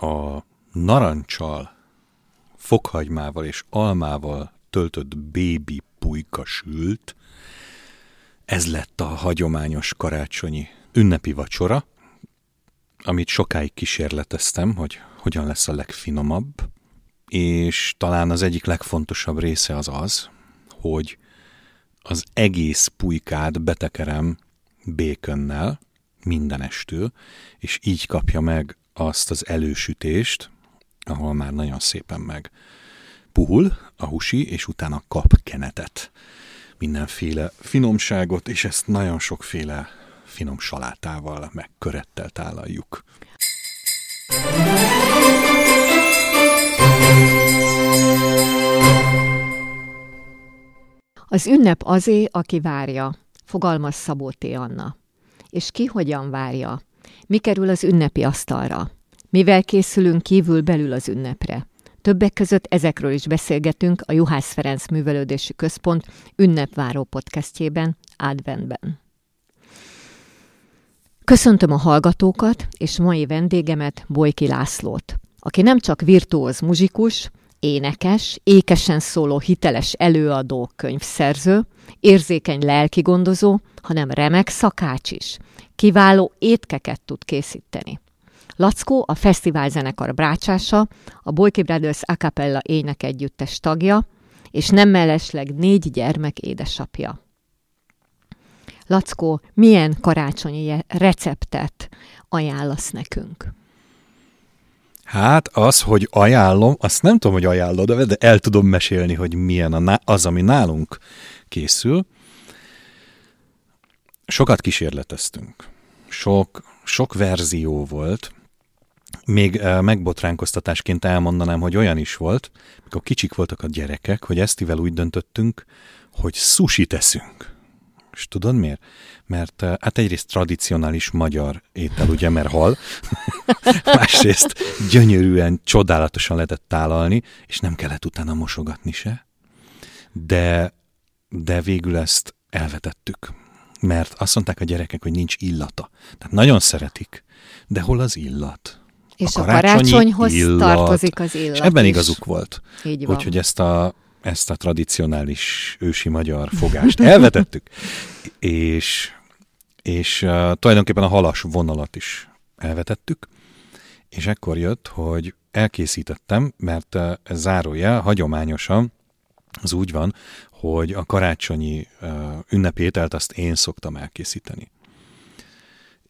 a narancsal, fokhagymával és almával töltött bébi pulyka sült, ez lett a hagyományos karácsonyi ünnepi vacsora, amit sokáig kísérleteztem, hogy hogyan lesz a legfinomabb, és talán az egyik legfontosabb része az az, hogy az egész pulykát betekerem békönnel, mindenestől, és így kapja meg azt az elősütést, ahol már nagyon szépen meg puhul a husi, és utána kap kenetet. Mindenféle finomságot, és ezt nagyon sokféle finom salátával, meg körettel tálaljuk. Az ünnep azé, aki várja, fogalmaz Szabó T. Anna. És ki hogyan várja? Mi kerül az ünnepi asztalra? Mivel készülünk kívül belül az ünnepre? Többek között ezekről is beszélgetünk a Juhász Ferenc Művelődési Központ ünnepváró podcastjében, Adventben. Köszöntöm a hallgatókat és mai vendégemet, Bojki Lászlót, aki nem csak virtuóz muzsikus, énekes, ékesen szóló hiteles előadó, könyvszerző, érzékeny gondozó, hanem remek szakács is. Kiváló étkeket tud készíteni. Lackó a zenekar brácsása, a Boyki Brothers cappella ének együttes tagja, és nem mellesleg négy gyermek édesapja. Lackó milyen karácsonyi receptet ajánlasz nekünk? Hát az, hogy ajánlom, azt nem tudom, hogy ajánlod, de el tudom mesélni, hogy milyen az, ami nálunk készül. Sokat kísérleteztünk. Sok, sok verzió volt. Még eh, megbotránkoztatásként elmondanám, hogy olyan is volt, mikor kicsik voltak a gyerekek, hogy Esztivel úgy döntöttünk, hogy sushi teszünk. És tudod miért? Mert eh, hát egyrészt tradicionális magyar étel, ugye, mert hal, másrészt gyönyörűen, csodálatosan lehetett tálalni, és nem kellett utána mosogatni se. De, de végül ezt elvetettük. Mert azt mondták a gyerekek, hogy nincs illata. Tehát nagyon szeretik, de hol az illat? És a, a karácsonyhoz illat, tartozik az illat. És ebben is. igazuk volt. Így van. Úgyhogy ezt a ezt a tradicionális ősi magyar fogást elvetettük, és, és uh, tulajdonképpen a halas vonalat is elvetettük, és ekkor jött, hogy elkészítettem, mert uh, zárója hagyományosan az úgy van, hogy a karácsonyi uh, ünnepételt azt én szoktam elkészíteni.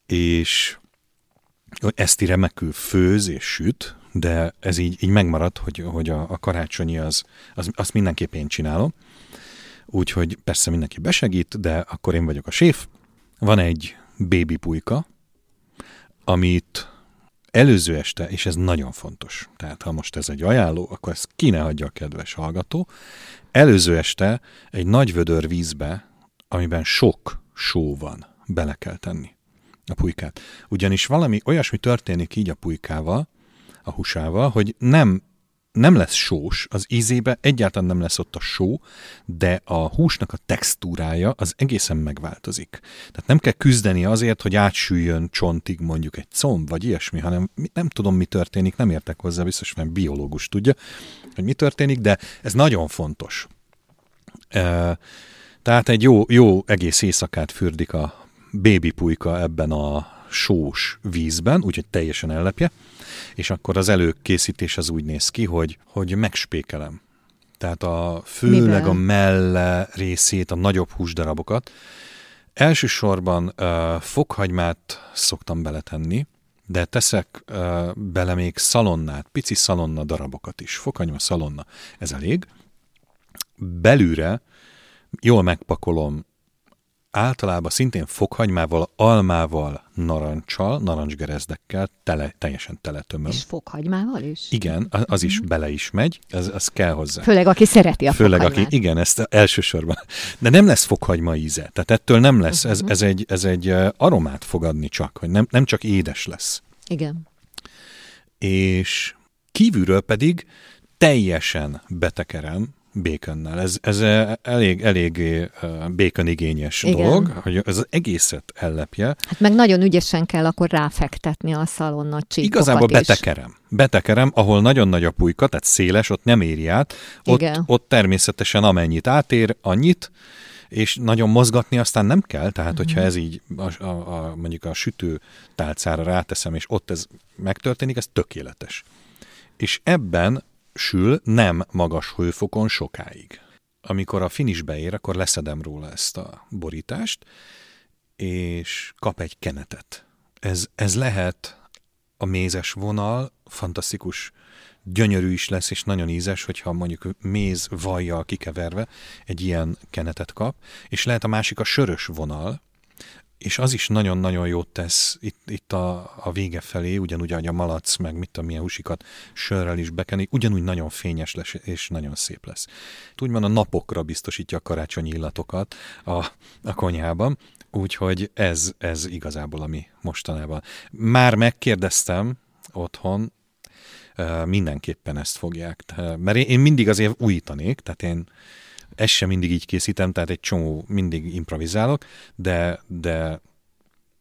És ezt remekül főz és süt, de ez így, így megmaradt, hogy, hogy a, a karácsonyi az, az, azt mindenképp én csinálom. Úgyhogy persze mindenki besegít, de akkor én vagyok a séf. Van egy baby pulyka, amit előző este, és ez nagyon fontos, tehát ha most ez egy ajánló, akkor ezt ki ne hagyja a kedves hallgató, előző este egy nagy vödör vízbe, amiben sok só van, bele kell tenni a pulykát. Ugyanis valami olyasmi történik így a pulykával, a húsával, hogy nem, nem lesz sós, az ízébe egyáltalán nem lesz ott a só, de a húsnak a textúrája az egészen megváltozik. Tehát nem kell küzdeni azért, hogy átsüljön csontig mondjuk egy comb, vagy ilyesmi, hanem nem tudom, mi történik, nem értek hozzá, biztos mert biológus tudja, hogy mi történik, de ez nagyon fontos. Tehát egy jó, jó egész éjszakát fürdik a bébi pulyka ebben a sós vízben, úgyhogy teljesen ellepje és akkor az előkészítés az úgy néz ki, hogy, hogy megspékelem. Tehát a, főleg Mivel? a melle részét, a nagyobb húsdarabokat. Elsősorban uh, fokhagymát szoktam beletenni, de teszek uh, bele még szalonnát, pici szalonna darabokat is. Fokhagyma, szalonna, ez elég. Belülre jól megpakolom általában szintén fokhagymával, almával, narancsal, narancsgerezdekkel, tele, teljesen teletömöm. És fokhagymával is? Igen, az, az is mhm. bele is megy, az, az kell hozzá. Főleg aki szereti a Főleg fokhagymát. aki, igen, ezt elsősorban. De nem lesz fokhagyma íze, tehát ettől nem lesz, ez, mhm. ez, egy, ez egy aromát fogadni csak, hogy nem, nem csak édes lesz. Igen. És kívülről pedig teljesen betekerem, békönnel. Ez, ez e, elég, elég e, igényes Igen. dolog, hogy az egészet ellepje. Hát meg nagyon ügyesen kell akkor ráfektetni a szalonna csíkokat Igazából is. betekerem. Betekerem, ahol nagyon nagy a pulyka, tehát széles, ott nem éri át. Ott, Igen. ott természetesen amennyit átér, annyit, és nagyon mozgatni aztán nem kell, tehát mhm. hogyha ez így a, a, a, mondjuk a sütő tálcára ráteszem, és ott ez megtörténik, ez tökéletes. És ebben sül nem magas hőfokon sokáig. Amikor a finisbe ér, akkor leszedem róla ezt a borítást, és kap egy kenetet. Ez, ez lehet a mézes vonal, fantasztikus, gyönyörű is lesz, és nagyon ízes, hogyha mondjuk méz vajjal kikeverve egy ilyen kenetet kap, és lehet a másik a sörös vonal, és az is nagyon-nagyon jót tesz itt, itt a, a vége felé, ugyanúgy, ahogy a malac, meg mit a milyen húsikat sörrel is bekeni ugyanúgy nagyon fényes lesz, és nagyon szép lesz. Úgymond a napokra biztosítja a karácsonyi illatokat a, a konyhában, úgyhogy ez, ez igazából ami mostanában. Már megkérdeztem otthon, mindenképpen ezt fogják, mert én mindig azért újítanék, tehát én ezt sem mindig így készítem, tehát egy csomó mindig improvizálok, de, de,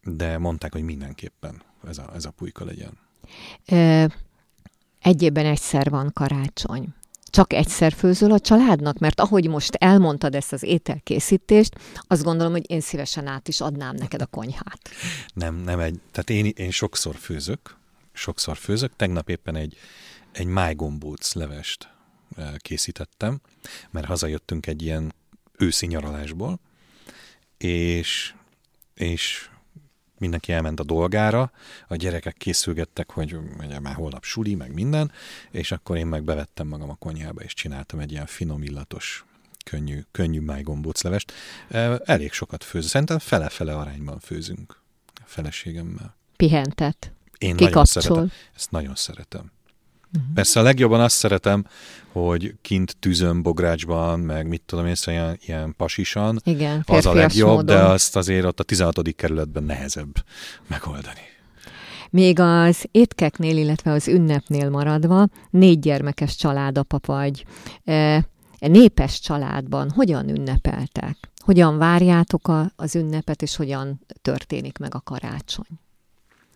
de mondták, hogy mindenképpen ez a, ez a pulyka legyen. Ö, egy egyszer van karácsony. Csak egyszer főzöl a családnak? Mert ahogy most elmondtad ezt az ételkészítést, azt gondolom, hogy én szívesen át is adnám neked a konyhát. Nem, nem egy. Tehát én, én sokszor főzök, sokszor főzök. Tegnap éppen egy, egy májgombóc levest készítettem, mert hazajöttünk egy ilyen őszi nyaralásból, és, és mindenki elment a dolgára, a gyerekek készülgettek, hogy ugye már holnap suli, meg minden, és akkor én meg bevettem magam a konyhába, és csináltam egy ilyen finom, illatos, könnyű, könnyű májgombóclevest. Elég sokat főz, szerintem fele-fele arányban főzünk a feleségemmel. Pihentet. Én Kikapcsol. nagyon szeretem. Ezt nagyon szeretem. Uh-huh. Persze a legjobban azt szeretem, hogy kint tűzön, bográcsban, meg mit tudom én, szóval ilyen, ilyen pasisan. Igen, az a legjobb, módon. de azt azért ott a 16. kerületben nehezebb megoldani. Még az étkeknél, illetve az ünnepnél maradva, négy gyermekes családapa vagy. E, e, népes családban hogyan ünnepeltek? Hogyan várjátok a, az ünnepet, és hogyan történik meg a karácsony?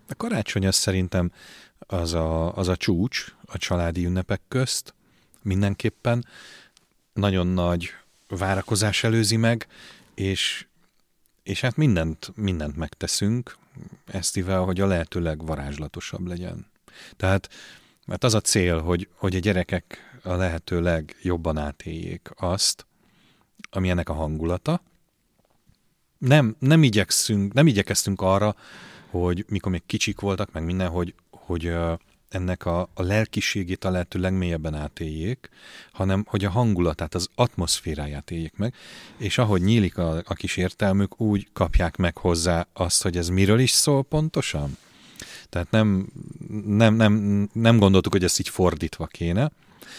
A karácsony az szerintem az a, az a csúcs, a családi ünnepek közt mindenképpen. Nagyon nagy várakozás előzi meg, és, és hát mindent, mindent megteszünk, Esztivel, hogy a lehetőleg varázslatosabb legyen. Tehát, mert az a cél, hogy, hogy a gyerekek a lehető legjobban átéljék azt, ami ennek a hangulata. Nem, nem igyekszünk, nem igyekeztünk arra, hogy mikor még kicsik voltak, meg minden, hogy, hogy, hogy ennek a, a lelkiségét a lehető legmélyebben átéljék, hanem hogy a hangulatát, az atmoszféráját éljék meg, és ahogy nyílik a, a kis értelmük, úgy kapják meg hozzá azt, hogy ez miről is szól pontosan. Tehát nem, nem, nem, nem gondoltuk, hogy ezt így fordítva kéne,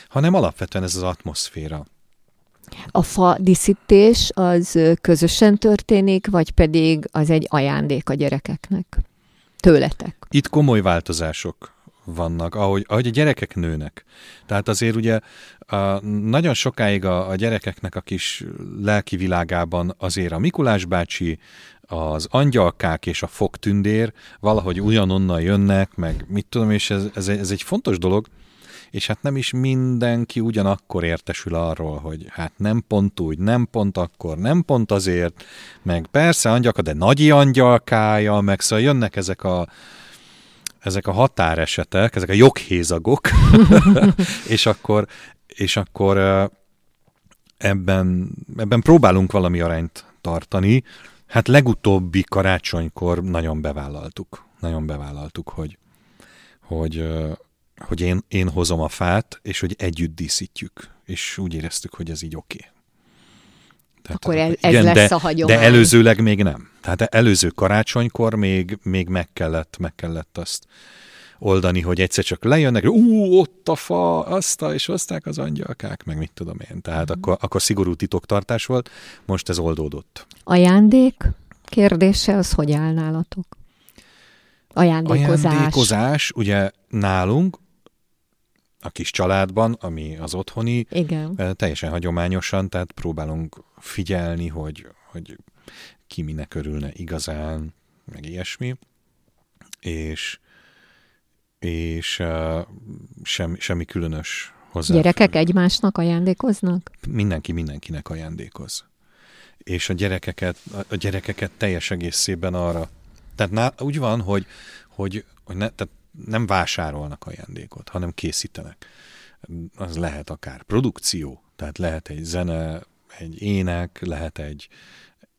hanem alapvetően ez az atmoszféra. A fa diszítés az közösen történik, vagy pedig az egy ajándék a gyerekeknek? Tőletek. Itt komoly változások vannak, ahogy, ahogy a gyerekek nőnek. Tehát azért ugye a, nagyon sokáig a, a gyerekeknek a kis lelki világában azért a Mikulás bácsi, az angyalkák és a fogtündér valahogy ugyanonnan jönnek, meg mit tudom, és ez, ez, ez egy fontos dolog, és hát nem is mindenki ugyanakkor értesül arról, hogy hát nem pont úgy, nem pont akkor, nem pont azért, meg persze angyalka, de nagyi angyalkája, meg szóval jönnek ezek a, ezek a határesetek, ezek a joghézagok, és akkor, és akkor ebben, ebben próbálunk valami arányt tartani. Hát legutóbbi karácsonykor nagyon bevállaltuk. Nagyon bevállaltuk, hogy, hogy, hogy én, én hozom a fát, és hogy együtt díszítjük. És úgy éreztük, hogy ez így oké. Okay. Tehát, Akkor ez, ez igen, lesz de, a hagyomány. De előzőleg még nem. Tehát e- előző karácsonykor még, még meg, kellett, meg kellett azt oldani, hogy egyszer csak lejönnek, ú, ott a fa, azt a, és hozták az angyalkák, meg mit tudom én. Tehát mm. akkor, akkor szigorú titoktartás volt, most ez oldódott. Ajándék kérdése az hogy állnálatok? Ajándékozás. Ajándékozás, ugye nálunk a kis családban, ami az otthoni, Igen. teljesen hagyományosan, tehát próbálunk figyelni, hogy, hogy ki minek örülne igazán, meg ilyesmi, és, és uh, sem, semmi különös hozzá. Gyerekek egymásnak ajándékoznak? Mindenki mindenkinek ajándékoz. És a gyerekeket, a gyerekeket teljes egészében arra. Tehát ná, úgy van, hogy, hogy, hogy ne, tehát nem vásárolnak ajándékot, hanem készítenek. Az lehet akár produkció, tehát lehet egy zene, egy ének, lehet egy,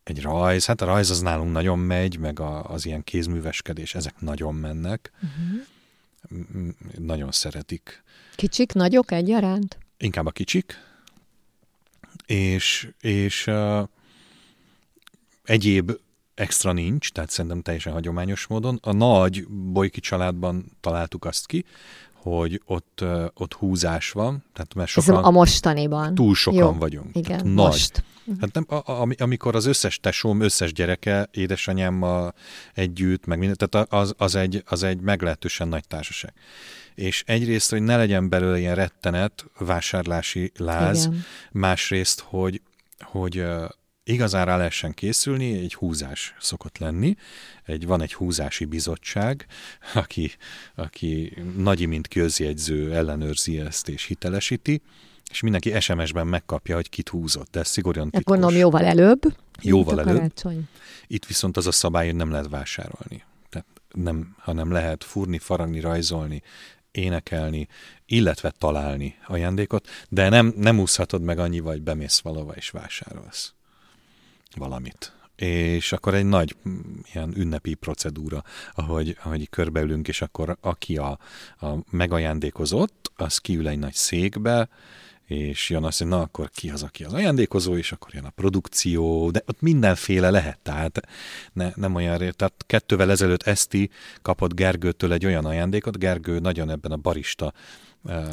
egy rajz, hát a rajz az nálunk nagyon megy, meg a, az ilyen kézműveskedés, ezek nagyon mennek. Uh-huh. Nagyon szeretik. Kicsik, nagyok egyaránt? Inkább a kicsik. És, és uh, egyéb extra nincs, tehát szerintem teljesen hagyományos módon. A nagy bolyki családban találtuk azt ki, hogy ott, ott húzás van, tehát mert sokan... Ez a mostaniban. Túl sokan Jó, vagyunk. Igen, tehát nagy. most. Hát nem, a, a, amikor az összes tesóm, összes gyereke, édesanyámmal együtt, meg minden, tehát az, az, egy, az egy meglehetősen nagy társaság. És egyrészt, hogy ne legyen belőle ilyen rettenet, vásárlási láz, igen. másrészt, hogy, hogy igazán rá lehessen készülni, egy húzás szokott lenni. Egy, van egy húzási bizottság, aki, aki nagyi, mint közjegyző ellenőrzi ezt és hitelesíti, és mindenki SMS-ben megkapja, hogy kit húzott, de ez szigorúan hát titkos. Gondolom jóval előbb. Jóval előbb. Karácsony. Itt viszont az a szabály, hogy nem lehet vásárolni. Tehát nem, hanem lehet fúrni, faragni, rajzolni, énekelni, illetve találni ajándékot, de nem, nem úszhatod meg annyi, vagy bemész valahova és vásárolsz valamit. És akkor egy nagy mm, ilyen ünnepi procedúra, ahogy, ahogy körbeülünk, és akkor aki a, a megajándékozott, az kiül egy nagy székbe, és jön azt, hogy na akkor ki az, aki az ajándékozó, és akkor jön a produkció, de ott mindenféle lehet, tehát ne, nem olyan Tehát kettővel ezelőtt Eszti kapott Gergőtől egy olyan ajándékot, Gergő nagyon ebben a barista eh,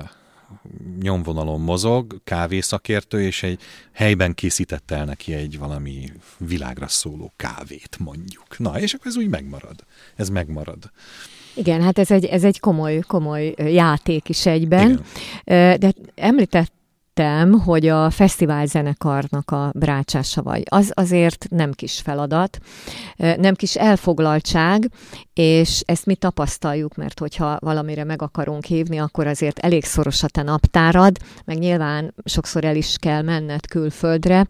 nyomvonalon mozog, kávészakértő, és egy helyben készített el neki egy valami világra szóló kávét, mondjuk. Na, és akkor ez úgy megmarad. Ez megmarad. Igen, hát ez egy, ez egy komoly, komoly játék is egyben. Igen. De hát említett hittem, hogy a fesztivál zenekarnak a brácsása vagy. Az azért nem kis feladat, nem kis elfoglaltság, és ezt mi tapasztaljuk, mert hogyha valamire meg akarunk hívni, akkor azért elég szoros a te naptárad, meg nyilván sokszor el is kell menned külföldre.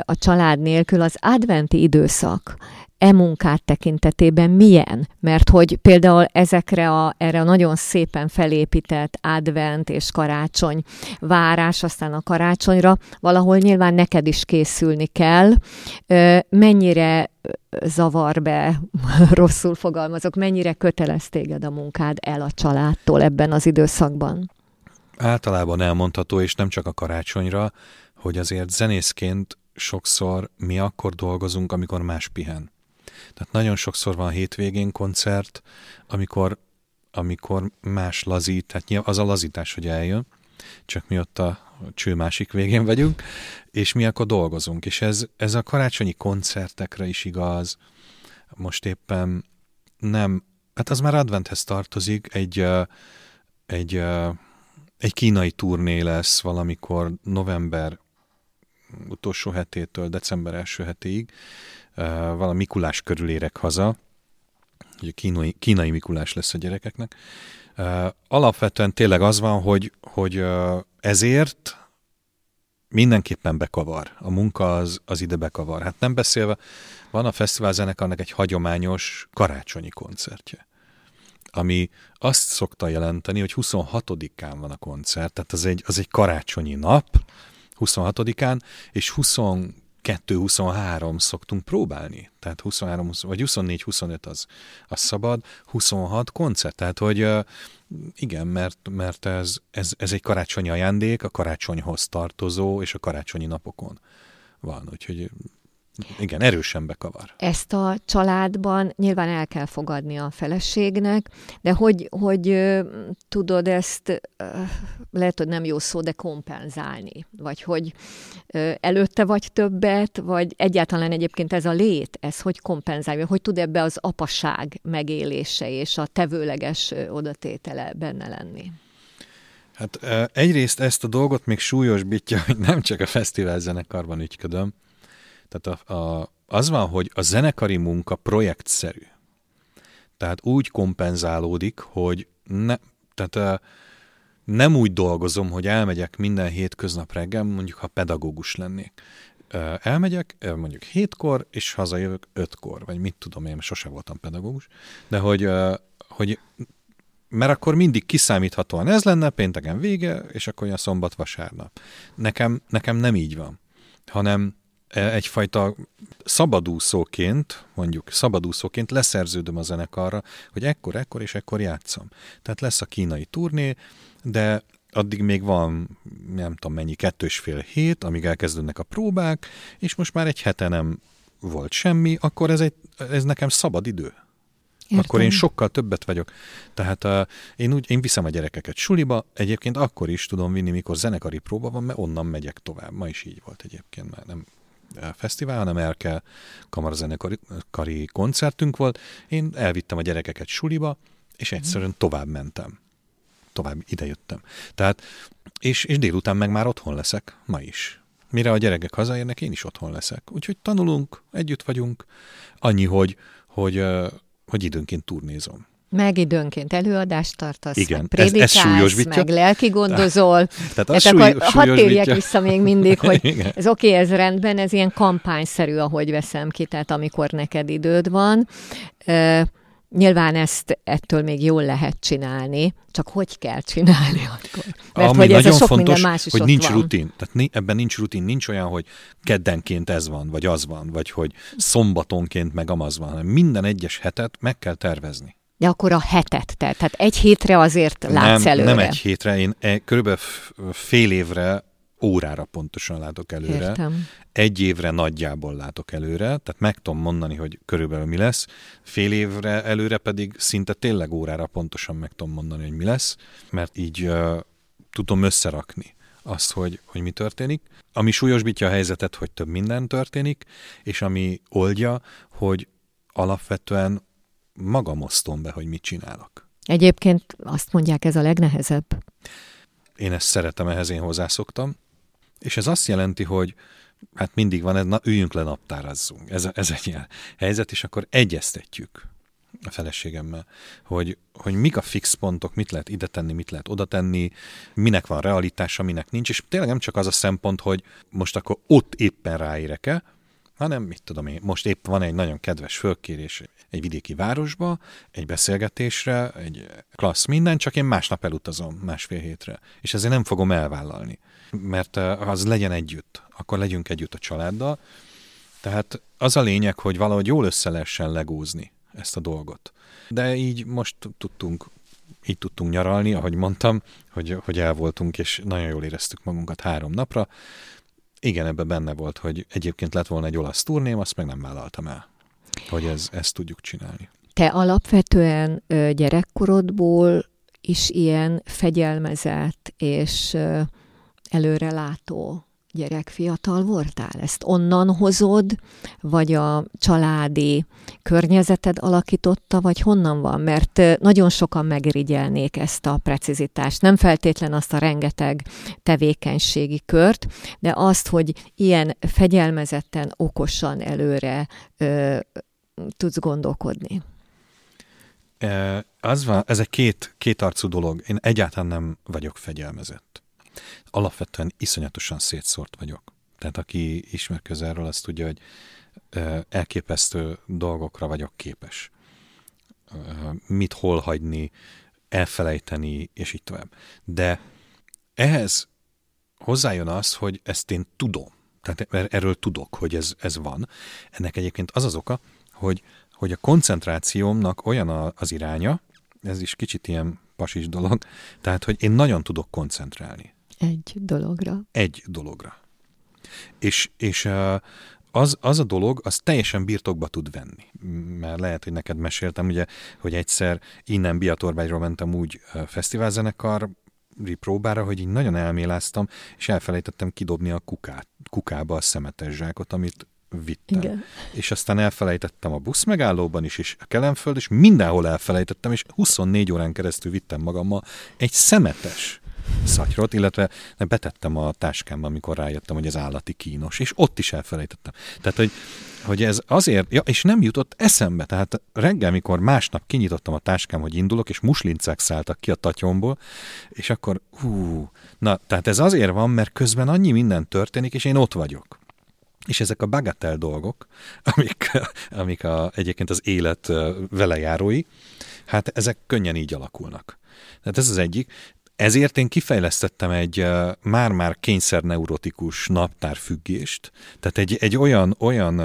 A család nélkül az adventi időszak e munkát tekintetében milyen? Mert hogy például ezekre a, erre a nagyon szépen felépített advent és karácsony várás, aztán a karácsonyra valahol nyilván neked is készülni kell. Mennyire zavar be, rosszul fogalmazok, mennyire kötelez téged a munkád el a családtól ebben az időszakban? Általában elmondható, és nem csak a karácsonyra, hogy azért zenészként sokszor mi akkor dolgozunk, amikor más pihen. Tehát nagyon sokszor van hétvégén koncert, amikor, amikor más lazít, tehát az a lazítás, hogy eljön, csak mi ott a cső másik végén vagyunk, és mi akkor dolgozunk. És ez, ez a karácsonyi koncertekre is igaz. Most éppen nem, hát az már adventhez tartozik, egy, egy, egy kínai turné lesz valamikor november utolsó hetétől december első hetéig, valami Mikulás körül érek haza, ugye kínai, kínai Mikulás lesz a gyerekeknek. Alapvetően tényleg az van, hogy, hogy ezért mindenképpen bekavar. A munka az, az ide bekavar. Hát nem beszélve, van a fesztivál zenekarnak egy hagyományos karácsonyi koncertje, ami azt szokta jelenteni, hogy 26-án van a koncert, tehát az egy, az egy karácsonyi nap, 26-án, és 20 22 23 szoktunk próbálni, tehát 23 vagy 24-25 az, az szabad, 26 koncert, tehát hogy igen, mert, mert ez, ez, ez egy karácsonyi ajándék, a karácsonyhoz tartozó és a karácsonyi napokon van, úgyhogy igen, erősen bekavar. Ezt a családban nyilván el kell fogadni a feleségnek, de hogy, hogy tudod ezt, lehet, hogy nem jó szó, de kompenzálni? Vagy hogy előtte vagy többet, vagy egyáltalán egyébként ez a lét, ez hogy kompenzálni, hogy tud ebbe az apaság megélése és a tevőleges odatétele benne lenni? Hát egyrészt ezt a dolgot még súlyosbítja, hogy nem csak a fesztivál zenekarban ügyködöm, tehát a, a, az van, hogy a zenekari munka projektszerű. Tehát úgy kompenzálódik, hogy ne, tehát a, nem úgy dolgozom, hogy elmegyek minden hétköznap reggel, mondjuk ha pedagógus lennék. Elmegyek, mondjuk hétkor, és hazajövök ötkor, vagy mit tudom, én sose voltam pedagógus, de hogy, hogy mert akkor mindig kiszámíthatóan ez lenne, pénteken vége, és akkor a szombat, vasárnap. Nekem, nekem nem így van, hanem E, egyfajta szabadúszóként, mondjuk szabadúszóként leszerződöm a zenekarra, hogy ekkor, ekkor és ekkor játszom. Tehát lesz a kínai turné, de addig még van, nem tudom mennyi, kettős fél hét, amíg elkezdődnek a próbák, és most már egy hete nem volt semmi, akkor ez, egy, ez nekem szabad idő. Értem. Akkor én sokkal többet vagyok. Tehát uh, én úgy, én viszem a gyerekeket suliba, egyébként akkor is tudom vinni, mikor zenekari próba van, mert onnan megyek tovább. Ma is így volt egyébként, mert nem fesztivál, hanem Elke kamarazenekari koncertünk volt. Én elvittem a gyerekeket suliba, és mhm. egyszerűen tovább mentem. Tovább idejöttem. Tehát, és, és délután meg már otthon leszek, ma is. Mire a gyerekek hazaérnek, én is otthon leszek. Úgyhogy tanulunk, együtt vagyunk. Annyi, hogy, hogy, hogy időnként turnézom. Meg időnként előadást tartasz, Igen, meg prédikálsz, ez, ez súlyosbítja. meg lelki gondozol. Tehát az Tehát súly, hadd térjek vissza még mindig, hogy Igen. ez oké, okay, ez rendben, ez ilyen kampányszerű, ahogy veszem ki, tehát amikor neked időd van. Uh, Nyilván ezt ettől még jól lehet csinálni, csak hogy kell csinálni akkor? Mert Ami hogy ez nagyon sok fontos, más is hogy nincs van. rutin. Tehát ebben nincs rutin, nincs olyan, hogy keddenként ez van, vagy az van, vagy hogy szombatonként meg amaz van, hanem minden egyes hetet meg kell tervezni. De akkor a hetet, te, tehát egy hétre azért látsz nem, előre. Nem egy hétre, én e, körülbelül fél évre órára pontosan látok előre. Értem. Egy évre nagyjából látok előre, tehát meg tudom mondani, hogy körülbelül mi lesz. Fél évre előre pedig szinte tényleg órára pontosan meg tudom mondani, hogy mi lesz, mert így uh, tudom összerakni azt, hogy, hogy mi történik. Ami súlyosbítja a helyzetet, hogy több minden történik, és ami oldja, hogy alapvetően magam osztom be, hogy mit csinálok. Egyébként azt mondják, ez a legnehezebb. Én ezt szeretem, ehhez én hozzászoktam. És ez azt jelenti, hogy hát mindig van, ez, na, üljünk le, naptárazzunk. Ez, ez egy ilyen helyzet, és akkor egyeztetjük a feleségemmel, hogy, hogy mik a fix pontok, mit lehet ide tenni, mit lehet oda tenni, minek van realitása, minek nincs, és tényleg nem csak az a szempont, hogy most akkor ott éppen ráérek-e, hanem mit tudom én, most épp van egy nagyon kedves fölkérés egy vidéki városba, egy beszélgetésre, egy klassz minden, csak én másnap elutazom másfél hétre, és ezért nem fogom elvállalni, mert eh, az legyen együtt, akkor legyünk együtt a családdal, tehát az a lényeg, hogy valahogy jól össze lehessen legózni ezt a dolgot. De így most tudtunk így tudtunk nyaralni, ahogy mondtam, hogy, hogy el voltunk, és nagyon jól éreztük magunkat három napra, igen, ebben benne volt, hogy egyébként lett volna egy olasz turném, azt meg nem vállaltam el, hogy ez, ezt tudjuk csinálni. Te alapvetően gyerekkorodból is ilyen fegyelmezett és előrelátó gyerek fiatal voltál? Ezt onnan hozod, vagy a családi környezeted alakította, vagy honnan van? Mert nagyon sokan megirigyelnék ezt a precizitást. Nem feltétlen azt a rengeteg tevékenységi kört, de azt, hogy ilyen fegyelmezetten, okosan előre ö, tudsz gondolkodni. Az van, ez egy két, arcú dolog. Én egyáltalán nem vagyok fegyelmezett alapvetően iszonyatosan szétszórt vagyok. Tehát aki ismer közelről, azt tudja, hogy elképesztő dolgokra vagyok képes. Mit hol hagyni, elfelejteni, és így tovább. De ehhez hozzájön az, hogy ezt én tudom. Tehát er-, erről tudok, hogy ez, ez van. Ennek egyébként az az oka, hogy, hogy a koncentrációmnak olyan a, az iránya, ez is kicsit ilyen pasis dolog, tehát, hogy én nagyon tudok koncentrálni. Egy dologra. Egy dologra. És, és az, az a dolog, az teljesen birtokba tud venni. Mert lehet, hogy neked meséltem, ugye, hogy egyszer innen Biatorbágyról mentem úgy fesztiválzenekar, próbára, hogy így nagyon elméláztam, és elfelejtettem kidobni a kukát, kukába a szemetes zsákot, amit vittem. Igen. És aztán elfelejtettem a busz megállóban is, és a kelemföld, és mindenhol elfelejtettem, és 24 órán keresztül vittem magammal egy szemetes szatyrot, illetve betettem a táskámba, amikor rájöttem, hogy ez állati kínos, és ott is elfelejtettem. Tehát, hogy, hogy ez azért, ja, és nem jutott eszembe, tehát reggel, mikor másnap kinyitottam a táskám, hogy indulok, és muslincek szálltak ki a tatyomból, és akkor, hú, na, tehát ez azért van, mert közben annyi minden történik, és én ott vagyok. És ezek a bagatel dolgok, amik, amik a, egyébként az élet velejárói, hát ezek könnyen így alakulnak. Tehát ez az egyik. Ezért én kifejlesztettem egy már-már kényszerneurotikus naptárfüggést, tehát egy, egy olyan, olyan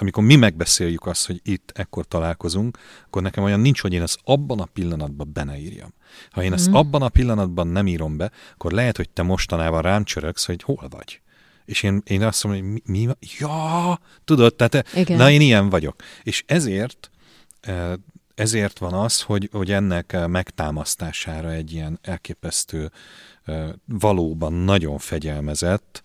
amikor mi megbeszéljük azt, hogy itt ekkor találkozunk, akkor nekem olyan nincs, hogy én ezt abban a pillanatban beneírjam. Ha én ezt mm. abban a pillanatban nem írom be, akkor lehet, hogy te mostanában rám csöröksz, hogy hol vagy. És én, én azt mondom, hogy mi, mi ja, tudod, tehát Igen. na én ilyen vagyok. És ezért ezért van az, hogy, hogy ennek megtámasztására egy ilyen elképesztő, valóban nagyon fegyelmezett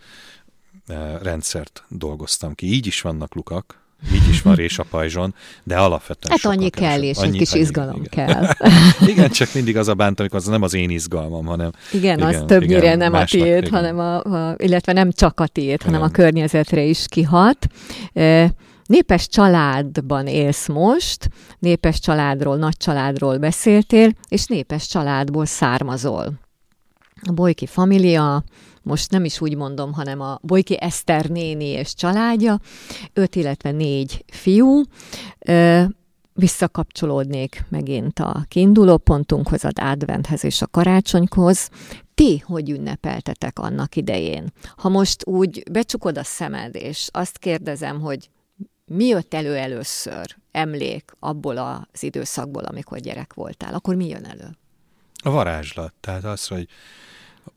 rendszert dolgoztam ki. Így is vannak lukak, így is van rés a pajzson, de alapvetően Hát annyi kell, és annyi, egy kis annyi, izgalom igen. kell. igen, csak mindig az a bánt, amikor az nem az én izgalmam, hanem... Igen, igen az többnyire igen, nem a tiéd, hanem a, a, illetve nem csak a tiéd, hanem a környezetre is kihat népes családban élsz most, népes családról, nagy családról beszéltél, és népes családból származol. A bojki família, most nem is úgy mondom, hanem a Bojki Eszter néni és családja, öt, illetve négy fiú, visszakapcsolódnék megint a kiinduló pontunkhoz, az adventhez és a karácsonyhoz. Ti hogy ünnepeltetek annak idején? Ha most úgy becsukod a szemed, és azt kérdezem, hogy mi jött elő először emlék abból az időszakból, amikor gyerek voltál? Akkor mi jön elő? A varázslat. Tehát az, hogy,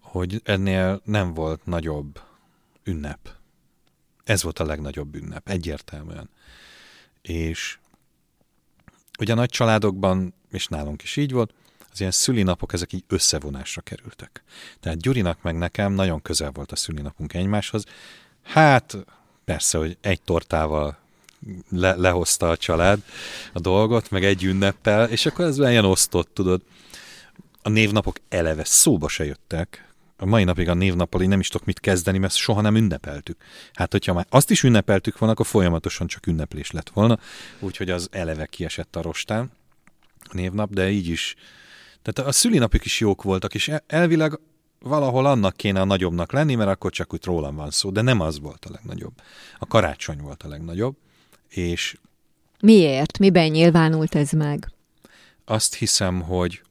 hogy ennél nem volt nagyobb ünnep. Ez volt a legnagyobb ünnep, egyértelműen. És ugye nagy családokban, és nálunk is így volt, az ilyen szülinapok, ezek így összevonásra kerültek. Tehát Gyurinak meg nekem nagyon közel volt a szülinapunk egymáshoz. Hát persze, hogy egy tortával le, lehozta a család a dolgot, meg egy ünneppel, és akkor ez ilyen osztott, tudod. A névnapok eleve szóba se jöttek. A mai napig a névnappal én nem is tudok mit kezdeni, mert soha nem ünnepeltük. Hát, hogyha már azt is ünnepeltük volna, akkor folyamatosan csak ünneplés lett volna, úgyhogy az eleve kiesett a rostán a névnap, de így is. Tehát a szülinapjuk is jók voltak, és e- elvileg valahol annak kéne a nagyobbnak lenni, mert akkor csak úgy rólam van szó, de nem az volt a legnagyobb. A karácsony volt a legnagyobb. És Miért? Miben nyilvánult ez meg? Azt hiszem, hogy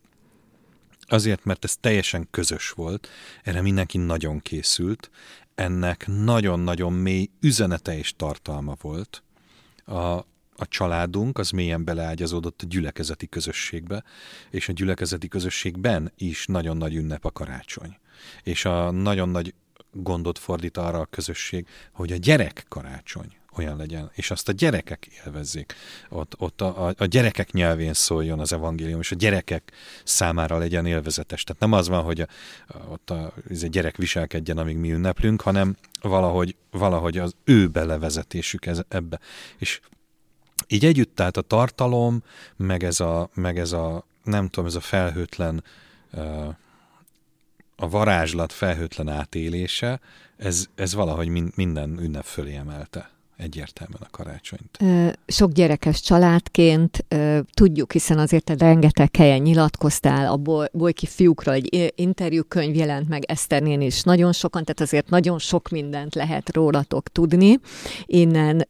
azért, mert ez teljesen közös volt, erre mindenki nagyon készült, ennek nagyon-nagyon mély üzenete és tartalma volt. A, a családunk az mélyen beleágyazódott a gyülekezeti közösségbe, és a gyülekezeti közösségben is nagyon nagy ünnep a karácsony. És a nagyon nagy gondot fordít arra a közösség, hogy a gyerek karácsony, olyan legyen, és azt a gyerekek élvezzék. Ott, ott a, a, a gyerekek nyelvén szóljon az evangélium, és a gyerekek számára legyen élvezetes. Tehát nem az van, hogy a, a, ott a, ez a gyerek viselkedjen, amíg mi ünneplünk, hanem valahogy, valahogy az ő belevezetésük ez, ebbe. És így együtt, tehát a tartalom, meg ez a, meg ez a nem tudom, ez a felhőtlen a varázslat felhőtlen átélése, ez, ez valahogy minden ünnep fölé emelte egyértelműen a karácsonyt. Sok gyerekes családként tudjuk, hiszen azért rengeteg helyen nyilatkoztál, a Bolyki fiúkra egy interjúkönyv jelent meg, Eszternén is nagyon sokan, tehát azért nagyon sok mindent lehet rólatok tudni. Innen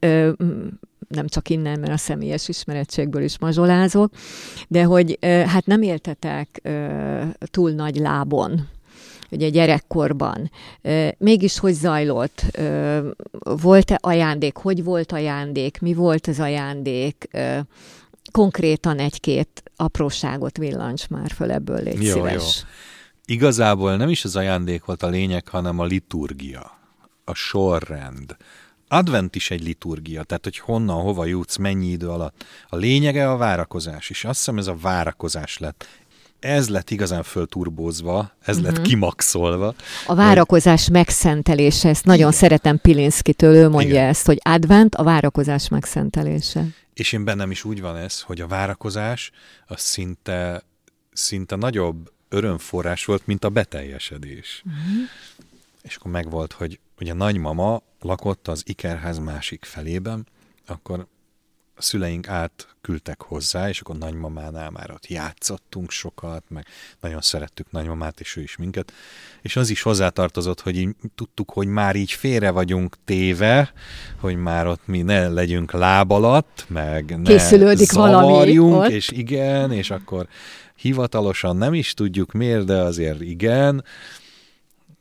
nem csak innen, mert a személyes ismerettségből is mazsolázok, de hogy hát nem éltetek túl nagy lábon ugye gyerekkorban. Mégis hogy zajlott? Volt-e ajándék? Hogy volt ajándék? Mi volt az ajándék? Konkrétan egy-két apróságot villancs már föl ebből, légy jó, szíves. Jó. Igazából nem is az ajándék volt a lényeg, hanem a liturgia, a sorrend. Advent is egy liturgia, tehát hogy honnan, hova jutsz, mennyi idő alatt. A lényege a várakozás, és azt hiszem ez a várakozás lett ez lett igazán fölturbózva, ez uh-huh. lett mhm. kimaxolva. A várakozás hogy... megszentelése, ezt nagyon Igen. szeretem Pilinszkitől, ő mondja Igen. ezt, hogy advent a várakozás megszentelése. És én bennem is úgy van ez, hogy a várakozás az szinte, szinte nagyobb örömforrás volt, mint a beteljesedés. Uh-huh. És akkor megvolt, hogy ugye nagymama lakott az Ikerház másik felében, akkor a szüleink átküldtek hozzá, és akkor nagymamánál már ott játszottunk sokat, meg nagyon szerettük nagymamát, és ő is minket. És az is hozzátartozott, hogy így tudtuk, hogy már így félre vagyunk téve, hogy már ott mi ne legyünk láb alatt, meg ne Készülődik zavarjunk, valami és igen, és akkor hivatalosan nem is tudjuk miért, de azért igen,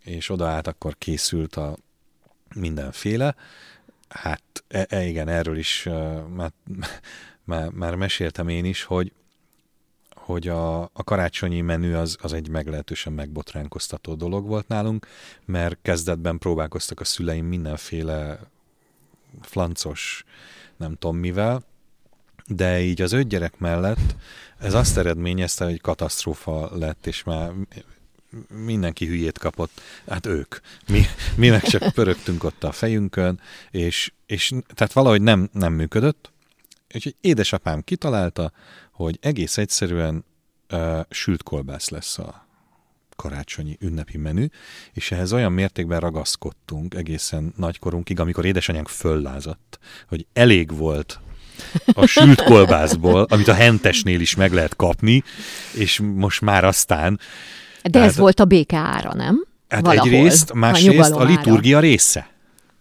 és oda át akkor készült a mindenféle. Hát e, e, igen, erről is uh, már, már, már meséltem én is, hogy hogy a, a karácsonyi menü az, az egy meglehetősen megbotránkoztató dolog volt nálunk, mert kezdetben próbálkoztak a szüleim mindenféle flancos nem tudom mivel, de így az öt gyerek mellett ez azt eredményezte, hogy katasztrófa lett, és már mindenki hülyét kapott, hát ők. Mi, mi meg csak pörögtünk ott a fejünkön, és, és tehát valahogy nem, nem működött. Úgyhogy édesapám kitalálta, hogy egész egyszerűen uh, sült kolbász lesz a karácsonyi ünnepi menü, és ehhez olyan mértékben ragaszkodtunk egészen nagykorunkig, amikor édesanyánk föllázadt, hogy elég volt a sült kolbászból, amit a hentesnél is meg lehet kapni, és most már aztán de Tehát, ez volt a béke ára, nem? Hát Valahol, egyrészt, másrészt a, a liturgia ára. része.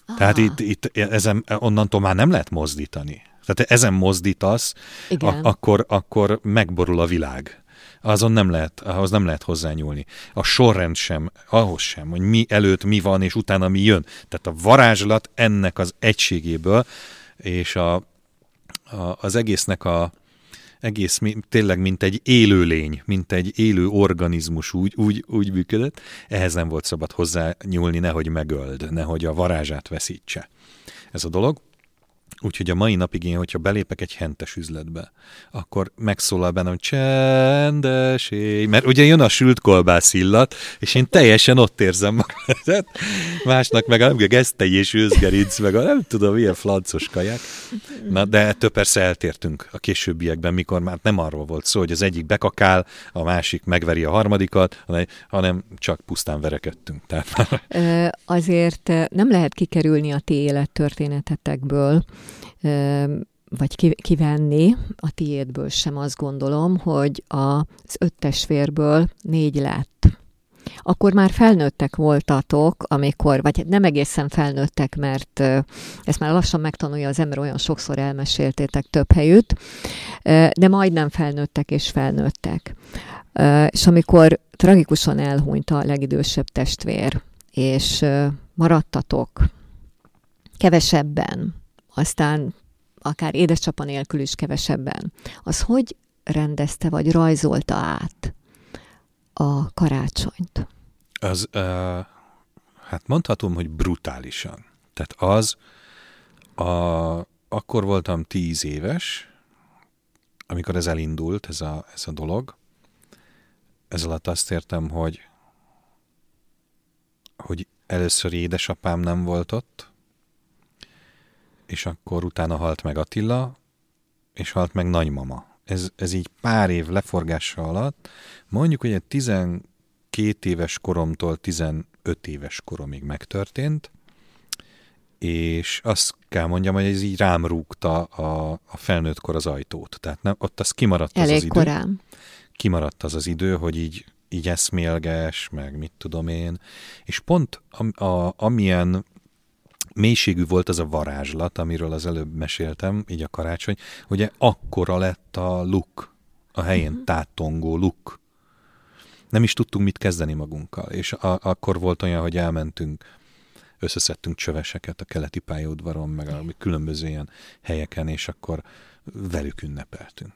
Aha. Tehát itt, itt ezen, onnantól már nem lehet mozdítani. Tehát ezen mozdítasz, a, akkor, akkor megborul a világ azon nem lehet, ahhoz nem lehet hozzányúlni. A sorrend sem, ahhoz sem, hogy mi előtt mi van, és utána mi jön. Tehát a varázslat ennek az egységéből, és a, a, az egésznek a, egész, tényleg mint egy élőlény, mint egy élő organizmus úgy, úgy, úgy működött, ehhez nem volt szabad hozzá nyúlni, nehogy megöld, nehogy a varázsát veszítse. Ez a dolog. Úgyhogy a mai napig én, hogyha belépek egy hentes üzletbe, akkor megszólal bennem, csendes éj, mert ugye jön a sült kolbász illat, és én teljesen ott érzem magam. Másnak meg nem gesztei és őzgerinc, meg a nem tudom, milyen flancos kaják. Na, de ettől persze eltértünk a későbbiekben, mikor már nem arról volt szó, hogy az egyik bekakál, a másik megveri a harmadikat, hanem csak pusztán verekedtünk. Tehát... Azért nem lehet kikerülni a ti élettörténetetekből, vagy kivenni a tiédből sem azt gondolom, hogy az öt négy lett. Akkor már felnőttek voltatok, amikor, vagy nem egészen felnőttek, mert ezt már lassan megtanulja az ember, olyan sokszor elmeséltétek több helyütt, de majdnem felnőttek és felnőttek. És amikor tragikusan elhunyt a legidősebb testvér, és maradtatok kevesebben, aztán akár édesapa nélkül is kevesebben, az hogy rendezte vagy rajzolta át a karácsonyt? Az, uh, hát mondhatom, hogy brutálisan. Tehát az, a, akkor voltam tíz éves, amikor ez elindult, ez a, ez a dolog. Ez alatt azt értem, hogy, hogy először édesapám nem volt ott, és akkor utána halt meg Attila, és halt meg nagymama. Ez, ez így pár év leforgása alatt, mondjuk, hogy egy 12 éves koromtól 15 éves koromig megtörtént, és azt kell mondjam, hogy ez így rám rúgta a, a kor az ajtót. Tehát nem, ott az kimaradt Elég az, az idő. Kimaradt az az idő, hogy így, így eszmélges, meg mit tudom én. És pont a, a, amilyen mélységű volt az a varázslat, amiről az előbb meséltem, így a karácsony, ugye akkora lett a luk, a helyén uh-huh. tátongó luk. Nem is tudtunk mit kezdeni magunkkal, és a- akkor volt olyan, hogy elmentünk, összeszedtünk csöveseket a keleti pályaudvaron, meg a különböző ilyen helyeken, és akkor velük ünnepeltünk.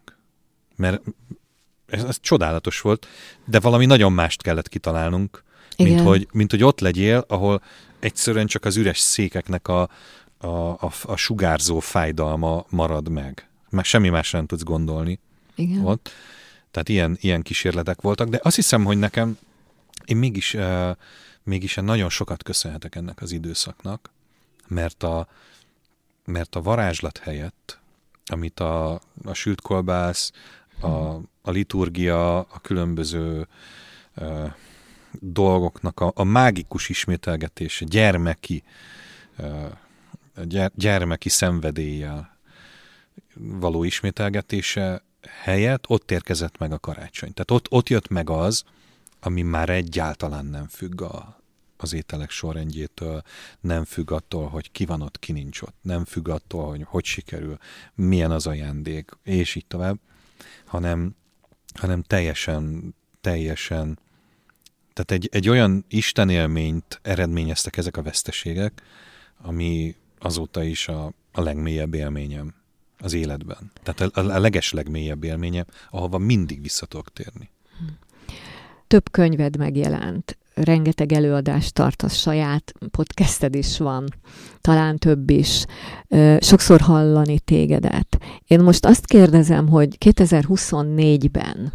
Mert ez, ez csodálatos volt, de valami nagyon mást kellett kitalálnunk, mint, hogy, mint hogy ott legyél, ahol egyszerűen csak az üres székeknek a, a, a, a sugárzó fájdalma marad meg. Már semmi másra nem tudsz gondolni. Igen. Ott. Tehát ilyen, ilyen kísérletek voltak, de azt hiszem, hogy nekem én mégis, uh, mégis nagyon sokat köszönhetek ennek az időszaknak, mert a, mert a varázslat helyett, amit a, a sült kolbász, a, a liturgia, a különböző uh, dolgoknak a, a mágikus ismételgetése, gyermeki, gyermeki szenvedéllyel való ismételgetése helyett ott érkezett meg a karácsony. Tehát ott, ott jött meg az, ami már egyáltalán nem függ a, az ételek sorrendjétől, nem függ attól, hogy ki van ott, ki nincs ott, nem függ attól, hogy hogy sikerül, milyen az ajándék, és így tovább, hanem, hanem teljesen, teljesen tehát egy, egy olyan istenélményt eredményeztek ezek a veszteségek, ami azóta is a, a legmélyebb élményem az életben. Tehát a, a leges legmélyebb élményem, ahova mindig vissza tudok térni. Több könyved megjelent, rengeteg előadást tartasz, saját podcasted is van, talán több is. Sokszor hallani tégedet. Én most azt kérdezem, hogy 2024-ben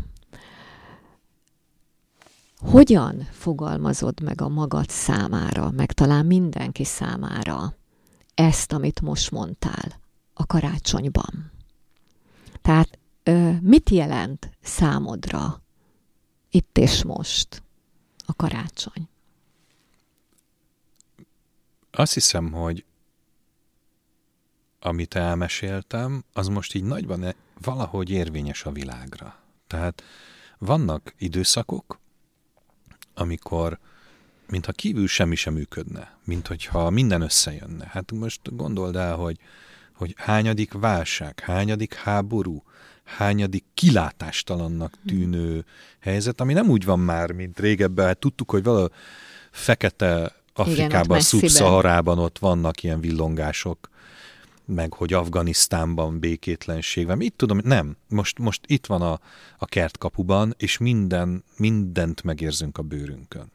hogyan fogalmazod meg a magad számára, meg talán mindenki számára ezt, amit most mondtál a karácsonyban. Tehát mit jelent számodra itt és most a karácsony? Azt hiszem, hogy amit elmeséltem, az most így nagyban e- valahogy érvényes a világra. Tehát vannak időszakok, amikor mintha kívül semmi sem működne, mint hogyha minden összejönne. Hát most gondold el, hogy, hogy hányadik válság, hányadik háború, hányadik kilátástalannak hmm. tűnő helyzet, ami nem úgy van már, mint régebben. Hát tudtuk, hogy valahol fekete Afrikában, Igen, ott ott vannak ilyen villongások, meg hogy Afganisztánban békétlenség van. Itt tudom, nem. Most, most itt van a, a kertkapuban, és minden, mindent megérzünk a bőrünkön.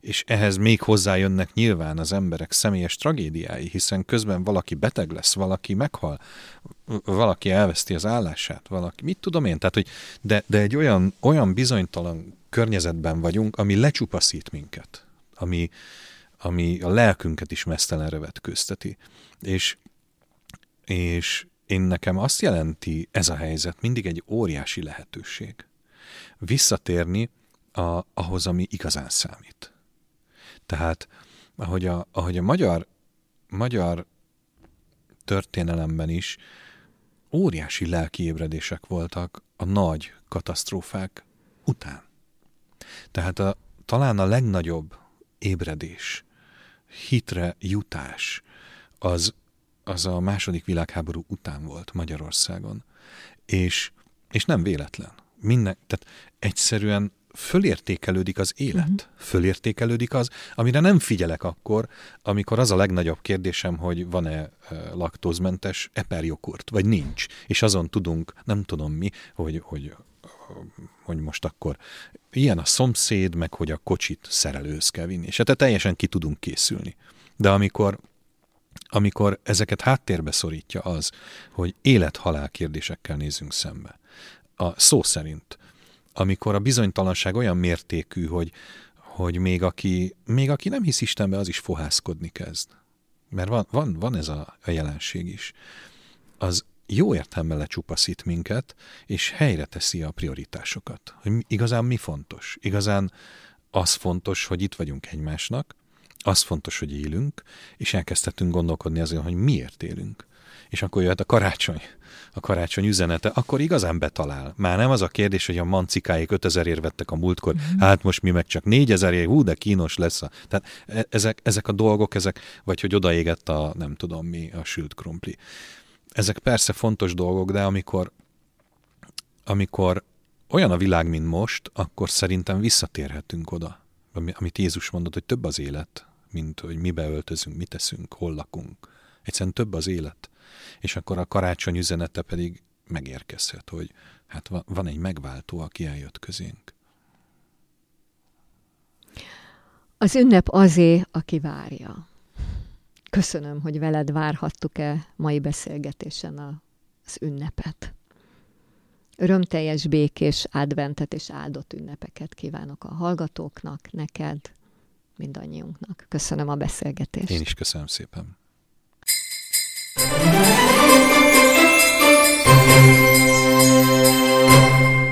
És ehhez még hozzájönnek nyilván az emberek személyes tragédiái, hiszen közben valaki beteg lesz, valaki meghal, valaki elveszti az állását, valaki, mit tudom én, tehát, hogy de, de egy olyan, olyan bizonytalan környezetben vagyunk, ami lecsupaszít minket, ami, ami a lelkünket is mesztelenre vetkőzteti. És és én nekem azt jelenti ez a helyzet mindig egy óriási lehetőség. Visszatérni a, ahhoz, ami igazán számít. Tehát, ahogy a, ahogy a magyar, magyar történelemben is óriási lelkiébredések voltak a nagy katasztrófák után. Tehát a, talán a legnagyobb ébredés, hitre jutás, az az a második világháború után volt Magyarországon. És, és nem véletlen. Minden, tehát egyszerűen fölértékelődik az élet, uh-huh. fölértékelődik az, amire nem figyelek akkor, amikor az a legnagyobb kérdésem, hogy van-e laktózmentes eperjogurt, vagy nincs. És azon tudunk, nem tudom mi, hogy, hogy hogy most akkor ilyen a szomszéd, meg hogy a kocsit szerelőhöz kell vinni. És hát teljesen ki tudunk készülni. De amikor amikor ezeket háttérbe szorítja az, hogy élet-halál kérdésekkel nézünk szembe. A szó szerint, amikor a bizonytalanság olyan mértékű, hogy, hogy még, aki, még aki nem hisz Istenbe, az is fohászkodni kezd. Mert van, van, van ez a, a jelenség is. Az jó értelme lecsupaszít minket, és helyre teszi a prioritásokat. Hogy igazán mi fontos. Igazán az fontos, hogy itt vagyunk egymásnak, az fontos, hogy élünk, és elkezdhetünk gondolkodni azon, hogy miért élünk. És akkor jöhet a karácsony, a karácsony üzenete, akkor igazán betalál. Már nem az a kérdés, hogy a mancikáik 5000 ér vettek a múltkor, mm-hmm. hát most mi meg csak 4000 ér, hú, de kínos lesz. A... Tehát e- ezek, ezek a dolgok, ezek, vagy hogy odaégett a nem tudom mi, a sült krumpli. Ezek persze fontos dolgok, de amikor, amikor olyan a világ, mint most, akkor szerintem visszatérhetünk oda, amit Jézus mondott, hogy több az élet, mint hogy mibe öltözünk, mit teszünk, hol lakunk. Egyszerűen több az élet. És akkor a karácsony üzenete pedig megérkezhet, hogy hát van egy megváltó, aki eljött közénk. Az ünnep azé, aki várja. Köszönöm, hogy veled várhattuk-e mai beszélgetésen a az ünnepet. Örömteljes, békés adventet és áldott ünnepeket kívánok a hallgatóknak, neked, mindannyiunknak. Köszönöm a beszélgetést. Én is köszönöm szépen. thank you